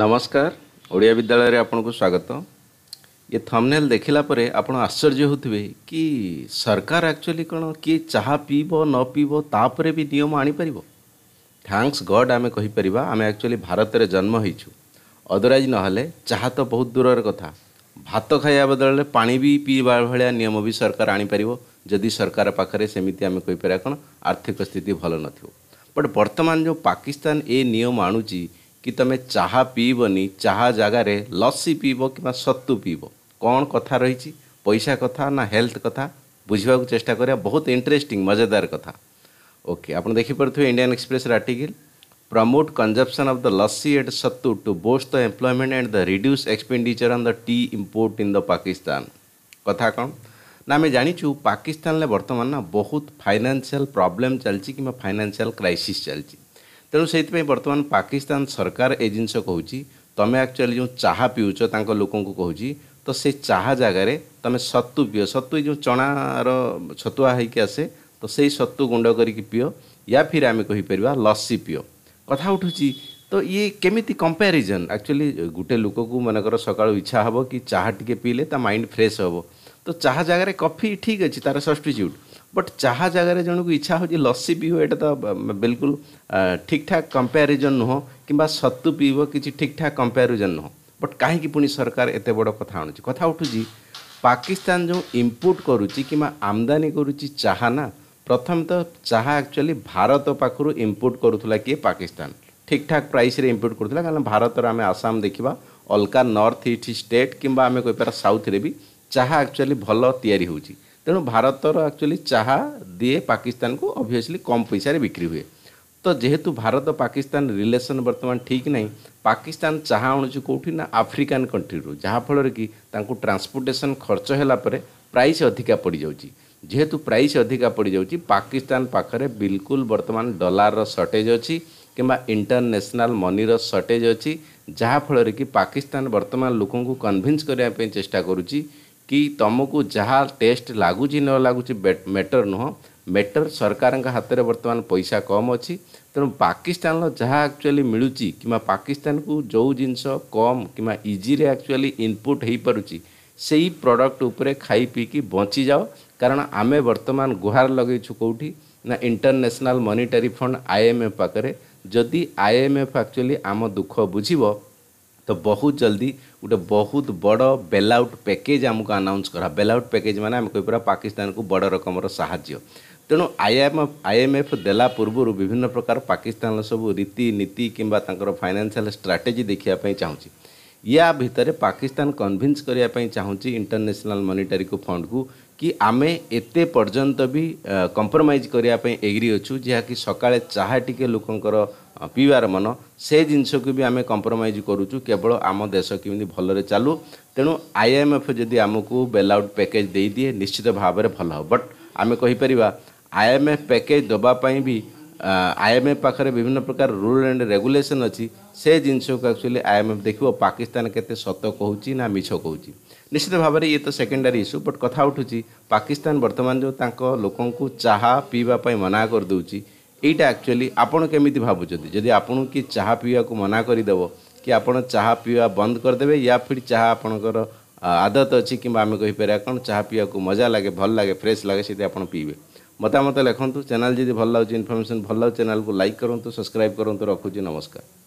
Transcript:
ନମସ୍କାର ଓଡ଼ିଆ ବିଦ୍ୟାଳୟରେ ଆପଣଙ୍କୁ ସ୍ୱାଗତ ଏ ଥମ୍ନେଲ୍ ଦେଖିଲା ପରେ ଆପଣ ଆଶ୍ଚର୍ଯ୍ୟ ହେଉଥିବେ କି ସରକାର ଆକ୍ଚୁଆଲି କ'ଣ କିଏ ଚାହା ପିଇବ ନ ପିଇବ ତାପରେ ବି ନିୟମ ଆଣିପାରିବ ଥ୍ୟାଙ୍କ୍ସ ଗଡ଼୍ ଆମେ କହିପାରିବା ଆମେ ଆକ୍ଚୁଆଲି ଭାରତରେ ଜନ୍ମ ହେଇଛୁ ଅଦରାଇଜ୍ ନହେଲେ ଚାହା ତ ବହୁତ ଦୂରର କଥା ଭାତ ଖାଇବା ବଦଳରେ ପାଣି ବି ପିଇବା ଭଳିଆ ନିୟମ ବି ସରକାର ଆଣିପାରିବ ଯଦି ସରକାର ପାଖରେ ସେମିତି ଆମେ କହିପାରିବା କ'ଣ ଆର୍ଥିକ ସ୍ଥିତି ଭଲ ନଥିବ ବଟ୍ ବର୍ତ୍ତମାନ ଯେଉଁ ପାକିସ୍ତାନ ଏ ନିୟମ ଆଣୁଛି କି ତୁମେ ଚାହା ପିଇବନି ଚାହା ଜାଗାରେ ଲସି ପିଇବ କିମ୍ବା ସତୁ ପିଇବ କ'ଣ କଥା ରହିଛି ପଇସା କଥା ନା ହେଲ୍ଥ କଥା ବୁଝିବାକୁ ଚେଷ୍ଟା କରିବା ବହୁତ ଇଣ୍ଟରେଷ୍ଟିଂ ମଜାଦାର କଥା ଓକେ ଆପଣ ଦେଖିପାରୁଥିବେ ଇଣ୍ଡିଆନ୍ ଏକ୍ସପ୍ରେସ୍ର article promote consumption of the lassi and sattu to boost the employment and the reduce expenditure on the tea import in the Pakistan. କଥା କ'ଣ ନା ଆମେ ଜାଣିଛୁ ପାକିସ୍ତାନରେ ବର୍ତ୍ତମାନ ନା ବହୁତ ଫାଇନାନ୍ସିଆଲ ପ୍ରୋବ୍ଲେମ୍ ଚାଲିଛି କିମ୍ବା ଫାଇନାନ୍ସିଆଲ କ୍ରାଇସିସ୍ ଚାଲିଛି ତେଣୁ ସେଇଥିପାଇଁ ବର୍ତ୍ତମାନ ପାକିସ୍ତାନ ସରକାର ଏ ଜିନିଷ କହୁଛି ତୁମେ ଆକ୍ଚୁଆଲି ଯେଉଁ ଚାହା ପିଉଛ ତାଙ୍କ ଲୋକଙ୍କୁ କହୁଛି ତ ସେ ଚାହା ଜାଗାରେ ତୁମେ ସତୁ ପିଅ ସତୁ ଏଇ ଯେଉଁ ଚଣାର ଛତୁଆ ହେଇକି ଆସେ ତ ସେଇ ସତୁ ଗୁଣ୍ଡ କରିକି ପିଅ ୟା ଫିର ଆମେ କହିପାରିବା ଲସି ପିଅ କଥା ଉଠୁଛି ତ ଇଏ କେମିତି କମ୍ପାରିଜନ୍ ଆକ୍ଚୁଆଲି ଗୋଟେ ଲୋକକୁ ମନେକର ସକାଳୁ ଇଚ୍ଛା ହେବ କି ଚାହା ଟିକେ ପିଇଲେ ତା ମାଇଣ୍ଡ ଫ୍ରେଶ୍ ହେବ ତ ଚାହା ଜାଗାରେ କଫି ଠିକ୍ ଅଛି ତା'ର ସବଷ୍ଟିଚ୍ୟୁଟ୍ ବଟ୍ ଚାହା ଜାଗାରେ ଜଣକୁ ଇଚ୍ଛା ହେଉଛି ଲସି ପିଇବ ଏଇଟା ତ ବିଲକୁଲ ଠିକ୍ ଠାକ୍ କମ୍ପାରିଜନ୍ ନୁହଁ କିମ୍ବା ସତୁ ପିଇବ କିଛି ଠିକ୍ ଠାକ୍ କମ୍ପାରିଜନ୍ ନୁହଁ ବଟ୍ କାହିଁକି ପୁଣି ସରକାର ଏତେ ବଡ଼ କଥା ଆଣୁଛି କଥା ଉଠୁଛି ପାକିସ୍ତାନ ଯେଉଁ ଇମ୍ପୋର୍ଟ କରୁଛି କିମ୍ବା ଆମଦାନୀ କରୁଛି ଚାହା ନା ପ୍ରଥମେ ତ ଚାହା ଆକ୍ଚୁଆଲି ଭାରତ ପାଖରୁ ଇମ୍ପୋର୍ଟ କରୁଥିଲା କିଏ ପାକିସ୍ତାନ ଠିକ୍ ଠାକ୍ ପ୍ରାଇସ୍ରେ ଇମ୍ପୋର୍ଟ କରୁଥିଲା କାରଣ ଭାରତର ଆମେ ଆସାମ ଦେଖିବା ଅଲଗା ନର୍ଥ ଇଷ୍ଟ ଷ୍ଟେଟ୍ କିମ୍ବା ଆମେ କହିପାରିବା ସାଉଥ୍ରେ ବି ଚାହା ଆକ୍ଚୁଆଲି ଭଲ ତିଆରି ହେଉଛି ତେଣୁ ଭାରତର ଆକ୍ଚୁଆଲି ଚାହା ଦିଏ ପାକିସ୍ତାନକୁ ଅଭିଅସଲି କମ୍ ପଇସାରେ ବିକ୍ରି ହୁଏ ତ ଯେହେତୁ ଭାରତ ପାକିସ୍ତାନ ରିଲେସନ୍ ବର୍ତ୍ତମାନ ଠିକ୍ ନାହିଁ ପାକିସ୍ତାନ ଚାହା ଆଣୁଛି କେଉଁଠି ନା ଆଫ୍ରିକାନ୍ କଣ୍ଟ୍ରିରୁ ଯାହାଫଳରେ କି ତାଙ୍କୁ ଟ୍ରାନ୍ସପୋର୍ଟେସନ୍ ଖର୍ଚ୍ଚ ହେଲା ପରେ ପ୍ରାଇସ୍ ଅଧିକା ପଡ଼ିଯାଉଛି ଯେହେତୁ ପ୍ରାଇସ୍ ଅଧିକା ପଡ଼ିଯାଉଛି ପାକିସ୍ତାନ ପାଖରେ ବିଲକୁଲ ବର୍ତ୍ତମାନ ଡଲାରର ସର୍ଟେଜ୍ ଅଛି କିମ୍ବା ଇଣ୍ଟରନ୍ୟାସନାଲ୍ ମନିର ସର୍ଟେଜ୍ ଅଛି ଯାହାଫଳରେ କି ପାକିସ୍ତାନ ବର୍ତ୍ତମାନ ଲୋକଙ୍କୁ କନଭିନ୍ସ କରିବା ପାଇଁ ଚେଷ୍ଟା କରୁଛି କି ତୁମକୁ ଯାହା ଟେଷ୍ଟ ଲାଗୁଛି ନ ଲାଗୁଛି ମେଟର ନୁହଁ ମେଟର ସରକାରଙ୍କ ହାତରେ ବର୍ତ୍ତମାନ ପଇସା କମ୍ ଅଛି ତେଣୁ ପାକିସ୍ତାନର ଯାହା ଆକ୍ଚୁଆଲି ମିଳୁଛି କିମ୍ବା ପାକିସ୍ତାନକୁ ଯେଉଁ ଜିନିଷ କମ୍ କିମ୍ବା ଇଜିରେ ଆକ୍ଚୁଆଲି ଇନପୁଟ୍ ହେଇପାରୁଛି ସେଇ ପ୍ରଡ଼କ୍ଟ ଉପରେ ଖାଇ ପିଇକି ବଞ୍ଚିଯାଅ କାରଣ ଆମେ ବର୍ତ୍ତମାନ ଗୁହାର ଲଗେଇଛୁ କେଉଁଠି ନା ଇଣ୍ଟରନ୍ୟାସନାଲ୍ ମନିଟାରୀ ଫଣ୍ଡ ଆଇଏମ୍ଏଫ୍ ପାଖରେ ଯଦି ଆଇଏମ୍ଏଫ୍ ଆକ୍ଚୁଆଲି ଆମ ଦୁଃଖ ବୁଝିବ तो बहुत जल्दी गोटे बहुत बड़ बेल आउट पैकेज आमको अनाउंस करा बेल आउट पैकेज मैंने आम कही पूरा पाकिस्तान को बड़ रकम साहय तेणु I M F I M IMF देला पूर्व विभिन्न प्रकार पाकिस्तान सब रीति नीति कि फाइनेंशियल स्ट्राटेजी देखापी चाहिए या भितर पाकिस्तान कनभीन्स करने चाहिए इंटरनेशनाल मॉनिटरी को फंड को कि आमे एते पर्यंत भी कंप्रोमाइज करने एग्री अच्छू जहाँकि सका चाहे टी लोकंर ପିଇବାର ମନ ସେ ଜିନିଷକୁ ବି ଆମେ କମ୍ପ୍ରମାଇଜ୍ କରୁଛୁ କେବଳ ଆମ ଦେଶ କେମିତି ଭଲରେ ଚାଲୁ ତେଣୁ ଆଇ ଏମ୍ ଏଫ୍ ଯଦି ଆମକୁ ବେଲ୍ ଆଉଟ୍ ପ୍ୟାକେଜ୍ ଦେଇଦିଏ ନିଶ୍ଚିତ ଭାବରେ ଭଲ ହେବ ବଟ୍ ଆମେ କହିପାରିବା ଆଇ ଏମ୍ ଏଫ୍ ପ୍ୟାକେଜ୍ ଦେବା ପାଇଁ ବି ଆଇ ଏମ୍ ଏଫ୍ ପାଖରେ ବିଭିନ୍ନ ପ୍ରକାର ରୁଲ୍ ଆଣ୍ଡ ରେଗୁଲେସନ୍ ଅଛି ସେ ଜିନିଷକୁ ଆକ୍ଚୁଆଲି ଆଇ ଏମ୍ ଏଫ୍ ଦେଖିବ ପାକିସ୍ତାନ କେତେ ସତ କହୁଛି ନା ମିଛ କହୁଛି ନିଶ୍ଚିତ ଭାବରେ ଇଏ ତ ସେକେଣ୍ଡାରୀ ଇସ୍ୟୁ ବଟ୍ କଥା ଉଠୁଛି ପାକିସ୍ତାନ ବର୍ତ୍ତମାନ ଯେଉଁ ତାଙ୍କ ଲୋକଙ୍କୁ ଚାହା ପିଇବା ପାଇଁ ମନା କରିଦେଉଛି ଏଇଟା ଆକ୍ଚୁଆଲି ଆପଣ କେମିତି ଭାବୁଛନ୍ତି ଯଦି ଆପଣଙ୍କୁ କିଏ ଚାହା ପିଇବାକୁ ମନା କରିଦେବ କି ଆପଣ ଚାହା ପିଇବା ବନ୍ଦ କରିଦେବେ ୟା ଫିର୍ ଚାହା ଆପଣଙ୍କର ଆଦତ ଅଛି କିମ୍ବା ଆମେ କହିପାରିବା କ'ଣ ଚାହା ପିଇବାକୁ ମଜା ଲାଗେ ଭଲ ଲାଗେ ଫ୍ରେଶ୍ ଲାଗେ ସେଇଠି ଆପଣ ପିଇବେ ମତାମତ ଲେଖନ୍ତୁ ଚ୍ୟାନେଲ୍ ଯଦି ଭଲ ଲାଗୁଛି ଇନଫର୍ମେସନ୍ ଭଲ ଲାଗୁଛି ଚ୍ୟାନେଲ୍କୁ ଲାଇକ୍ କରନ୍ତୁ ସବସ୍କ୍ରାଇବ୍ କରନ୍ତୁ ରଖୁଛି ନମସ୍କାର